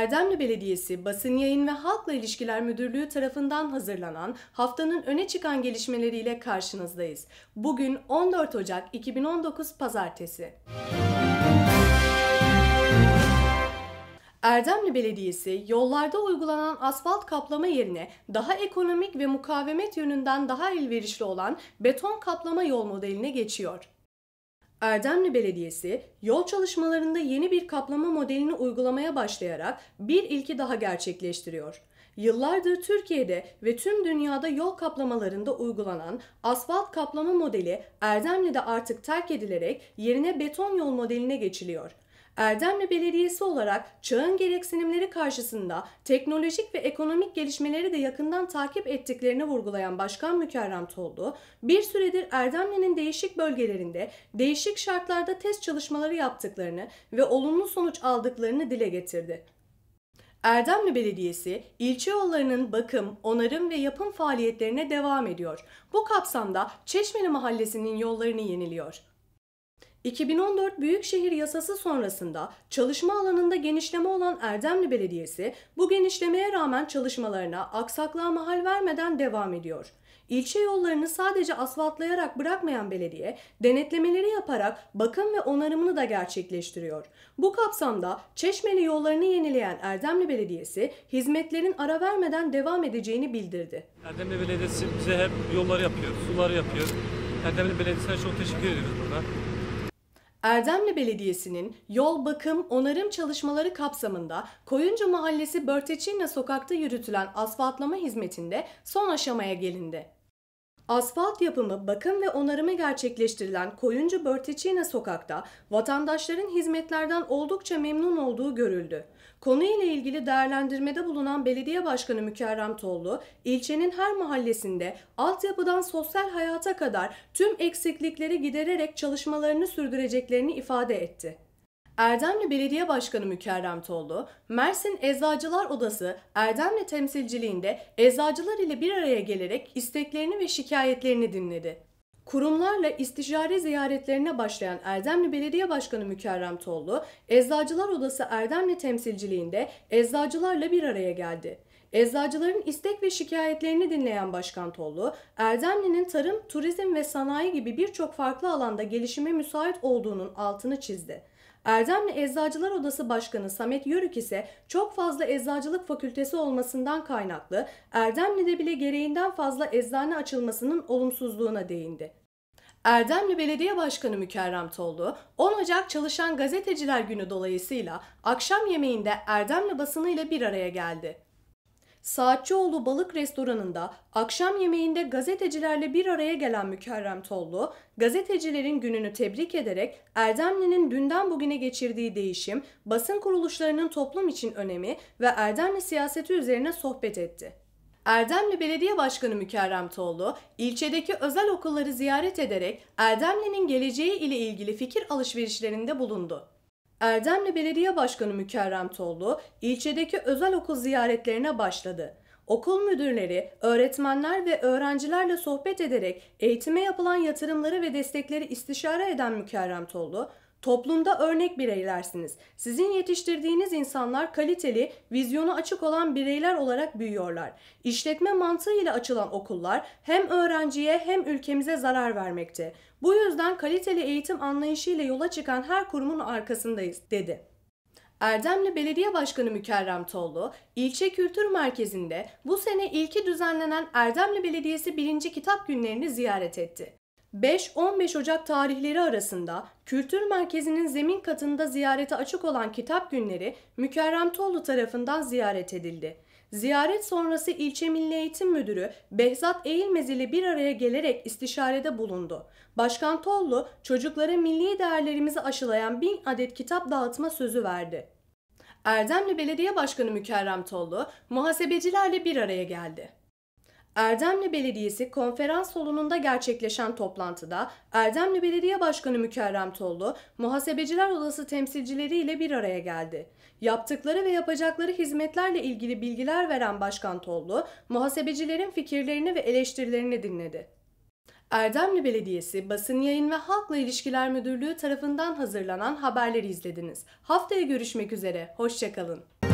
Erdemli Belediyesi Basın Yayın ve Halkla İlişkiler Müdürlüğü tarafından hazırlanan haftanın öne çıkan gelişmeleriyle karşınızdayız. Bugün 14 Ocak 2019 Pazartesi. Erdemli Belediyesi yollarda uygulanan asfalt kaplama yerine daha ekonomik ve mukavemet yönünden daha elverişli olan beton kaplama yol modeline geçiyor. Erdemli Belediyesi yol çalışmalarında yeni bir kaplama modelini uygulamaya başlayarak bir ilki daha gerçekleştiriyor. Yıllardır Türkiye'de ve tüm dünyada yol kaplamalarında uygulanan asfalt kaplama modeli Erdemli'de artık terk edilerek yerine beton yol modeline geçiliyor. Erdemli Belediyesi olarak çağın gereksinimleri karşısında teknolojik ve ekonomik gelişmeleri de yakından takip ettiklerini vurgulayan Başkan Mükerrem Toldu, bir süredir Erdemli'nin değişik bölgelerinde değişik şartlarda test çalışmaları yaptıklarını ve olumlu sonuç aldıklarını dile getirdi. Erdemli Belediyesi, ilçe yollarının bakım, onarım ve yapım faaliyetlerine devam ediyor. Bu kapsamda Çeşmeli Mahallesi'nin yollarını yeniliyor. 2014 Büyükşehir Yasası sonrasında çalışma alanında genişleme olan Erdemli Belediyesi bu genişlemeye rağmen çalışmalarına aksaklığa mahal vermeden devam ediyor. İlçe yollarını sadece asfaltlayarak bırakmayan belediye, denetlemeleri yaparak bakım ve onarımını da gerçekleştiriyor. Bu kapsamda Çeşmeli yollarını yenileyen Erdemli Belediyesi, hizmetlerin ara vermeden devam edeceğini bildirdi. Erdemli Belediyesi bize hep yolları yapıyor, suları yapıyor. Erdemli Belediyesi'ne çok teşekkür ediyoruz burada. Erdemli Belediyesi'nin yol bakım onarım çalışmaları kapsamında Koyuncu Mahallesi Börteçinle sokakta yürütülen asfaltlama hizmetinde son aşamaya gelindi. Asfalt yapımı, bakım ve onarımı gerçekleştirilen Koyuncu Börteçine sokakta vatandaşların hizmetlerden oldukça memnun olduğu görüldü. Konu ile ilgili değerlendirmede bulunan Belediye Başkanı Mükerrem Tollu, ilçenin her mahallesinde altyapıdan sosyal hayata kadar tüm eksiklikleri gidererek çalışmalarını sürdüreceklerini ifade etti. Erdemli Belediye Başkanı Mükerrem Tollu, Mersin Eczacılar Odası Erdemli temsilciliğinde eczacılar ile bir araya gelerek isteklerini ve şikayetlerini dinledi. Kurumlarla istişare ziyaretlerine başlayan Erdemli Belediye Başkanı Mükerrem Tollu, Eczacılar Odası Erdemli temsilciliğinde eczacılarla bir araya geldi. Eczacıların istek ve şikayetlerini dinleyen Başkan Tollu, Erdemli'nin tarım, turizm ve sanayi gibi birçok farklı alanda gelişime müsait olduğunun altını çizdi. Erdemli Eczacılar Odası Başkanı Samet Yörük ise çok fazla eczacılık fakültesi olmasından kaynaklı Erdemli'de bile gereğinden fazla eczane açılmasının olumsuzluğuna değindi. Erdemli Belediye Başkanı Mükerrem Tollu, 10 Ocak Çalışan Gazeteciler Günü dolayısıyla akşam yemeğinde Erdemli ile bir araya geldi. Saatçioğlu Balık Restoranı'nda akşam yemeğinde gazetecilerle bir araya gelen Mükerrem Tollu, gazetecilerin gününü tebrik ederek Erdemli'nin dünden bugüne geçirdiği değişim, basın kuruluşlarının toplum için önemi ve Erdemli siyaseti üzerine sohbet etti. Erdemli Belediye Başkanı Mükerrem Tollu, ilçedeki özel okulları ziyaret ederek Erdemli'nin geleceği ile ilgili fikir alışverişlerinde bulundu. Erdemli Belediye Başkanı Mükerrem Tollu ilçedeki özel okul ziyaretlerine başladı. Okul müdürleri, öğretmenler ve öğrencilerle sohbet ederek eğitime yapılan yatırımları ve destekleri istişare eden Mükerrem Tollu, Toplumda örnek bireylersiniz. Sizin yetiştirdiğiniz insanlar kaliteli, vizyonu açık olan bireyler olarak büyüyorlar. İşletme mantığıyla açılan okullar hem öğrenciye hem ülkemize zarar vermekte. Bu yüzden kaliteli eğitim anlayışıyla yola çıkan her kurumun arkasındayız, dedi. Erdemli Belediye Başkanı Mükerrem Tollu, ilçe kültür merkezinde bu sene ilki düzenlenen Erdemli Belediyesi Birinci Kitap Günlerini ziyaret etti. 5-15 Ocak tarihleri arasında Kültür Merkezi'nin zemin katında ziyarete açık olan kitap günleri Mükerrem Tollu tarafından ziyaret edildi. Ziyaret sonrası ilçe Milli Eğitim Müdürü Behzat Eğilmez ile bir araya gelerek istişarede bulundu. Başkan Tollu çocuklara milli değerlerimizi aşılayan bin adet kitap dağıtma sözü verdi. Erdemli Belediye Başkanı Mükerrem Tollu muhasebecilerle bir araya geldi. Erdemli Belediyesi konferans salonunda gerçekleşen toplantıda Erdemli Belediye Başkanı Mükerrem Tollu, muhasebeciler odası temsilcileriyle bir araya geldi. Yaptıkları ve yapacakları hizmetlerle ilgili bilgiler veren Başkan Tollu, muhasebecilerin fikirlerini ve eleştirilerini dinledi. Erdemli Belediyesi Basın Yayın ve Halkla İlişkiler Müdürlüğü tarafından hazırlanan haberleri izlediniz. Haftaya görüşmek üzere, hoşçakalın.